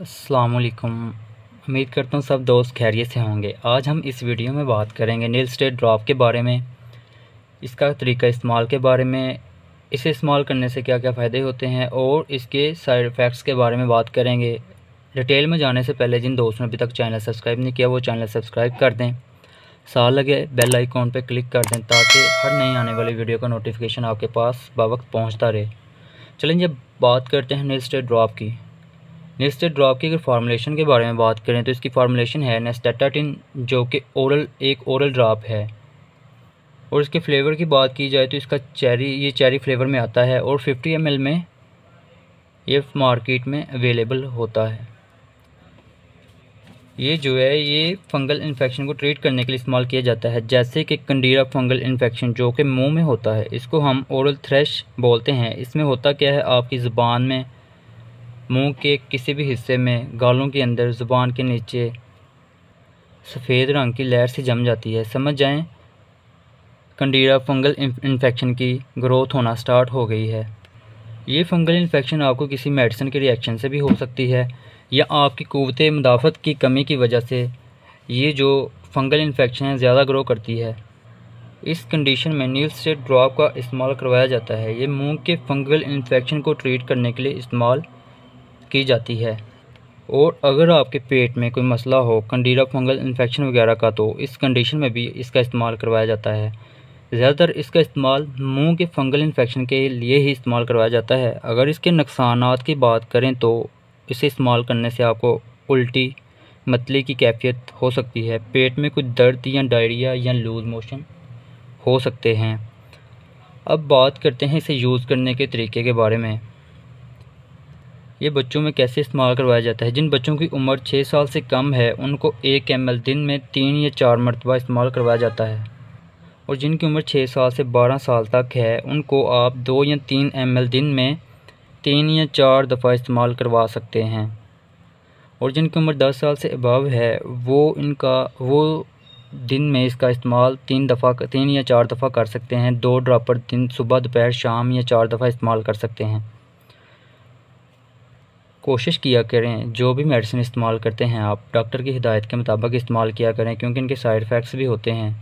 असलकुम उम्मीद करता हूँ सब दोस्त खैरियत से होंगे आज हम इस वीडियो में बात करेंगे नील स्टेट ड्रॉप के बारे में इसका तरीका इस्तेमाल के बारे में इसे इस्तेमाल करने से क्या क्या फ़ायदे होते हैं और इसके साइड इफ़ेक्ट्स के बारे में बात करेंगे डिटेल में जाने से पहले जिन दोस्तों ने अभी तक चैनल सब्सक्राइब नहीं किया वो चैनल सब्सक्राइब कर दें साल लगे बेल आइकॉन पर क्लिक कर दें ताकि हर नई आने वाली वीडियो का नोटिफिकेशन आपके पास बावक्त पहुँचता रहे चलें जब बात करते हैं नील स्टेट ड्रॉप की नेक्स्ट ड्रॉप की अगर फार्मूलेशन के बारे में बात करें तो इसकी फार्मूलेशन है नेस्टेटाटिन जो कि ओरल एक ओरल ड्रॉप है और इसके फ्लेवर की बात की जाए तो इसका चेरी ये चेरी फ्लेवर में आता है और 50 एम में ये मार्केट में अवेलेबल होता है ये जो है ये फंगल इन्फेक्शन को ट्रीट करने के लिए इस्तेमाल किया जाता है जैसे कि कंडीरा फंगल इन्फेक्शन जो कि मुंह में होता है इसको हम ओरल थ्रेश बोलते हैं इसमें होता क्या है आपकी ज़बान में मुंह के किसी भी हिस्से में गालों के अंदर ज़ुबान के नीचे सफ़ेद रंग की लहर से जम जाती है समझ जाएँ कंडीरा फंगल इन्फेक्शन की ग्रोथ होना स्टार्ट हो गई है ये फंगल इन्फेक्शन आपको किसी मेडिसिन के रिएक्शन से भी हो सकती है या आपकी कुत मुदाफ़त की कमी की वजह से ये जो फंगल इन्फेक्शन है ज़्यादा ग्रो करती है इस कंडीशन में नील से ड्रॉप का इस्तेमाल करवाया जाता है ये मुंह के फंगल इन्फेक्शन को ट्रीट करने के लिए इस्तेमाल की जाती है और अगर आपके पेट में कोई मसला हो कंडीरा फंगल इन्फेक्शन वगैरह का तो इस कंडीशन में भी इसका इस्तेमाल करवाया जाता है ज़्यादातर इसका इस्तेमाल मुंह के फंगल इन्फेक्शन के लिए ही इस्तेमाल करवाया जाता है अगर इसके नुकसान की बात करें तो इसे इस्तेमाल करने से आपको उल्टी मतली की कैफियत हो सकती है पेट में कुछ दर्द या डायरिया या लूज मोशन हो सकते हैं अब बात करते हैं इसे यूज़ करने के तरीके के बारे में ये बच्चों में कैसे इस्तेमाल करवाया जाता है जिन बच्चों की उम्र छः साल से कम है उनको एक एम दिन में तीन या चार मरतबा इस्तेमाल करवाया जाता है और जिनकी उम्र छः साल से बारह साल तक है उनको आप दो या तीन एम दिन में तीन या चार दफ़ा इस्तेमाल करवा सकते हैं और जिनकी उम्र दस साल से अबव है वो इनका वो दिन में इसका इस्तेमाल तीन दफ़ा तीन या चार दफ़ा कर सकते हैं दो ड्रापर दिन सुबह दोपहर शाम या चार दफ़ा इस्तेमाल कर सकते हैं कोशिश किया करें जो भी मेडिसिन इस्तेमाल करते हैं आप डॉक्टर की हिदायत के मुताबिक इस्तेमाल किया करें क्योंकि इनके साइड इफ़ेक्ट्स भी होते हैं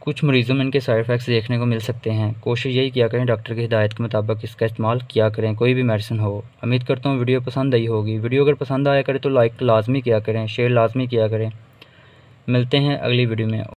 कुछ मरीज़ों में इनके साइड इफ़ेक्ट्स देखने को मिल सकते हैं कोशिश यही किया करें डॉक्टर की हिदायत के मुताबिक इसका इस्तेमाल किया करें कोई भी मेडिसिन हो उम्मीद करता हूँ वीडियो पसंद आई होगी वीडियो अगर पसंद आया करें तो लाइक लाजमी किया करें शेयर लाजमी किया करें मिलते हैं अगली वीडियो में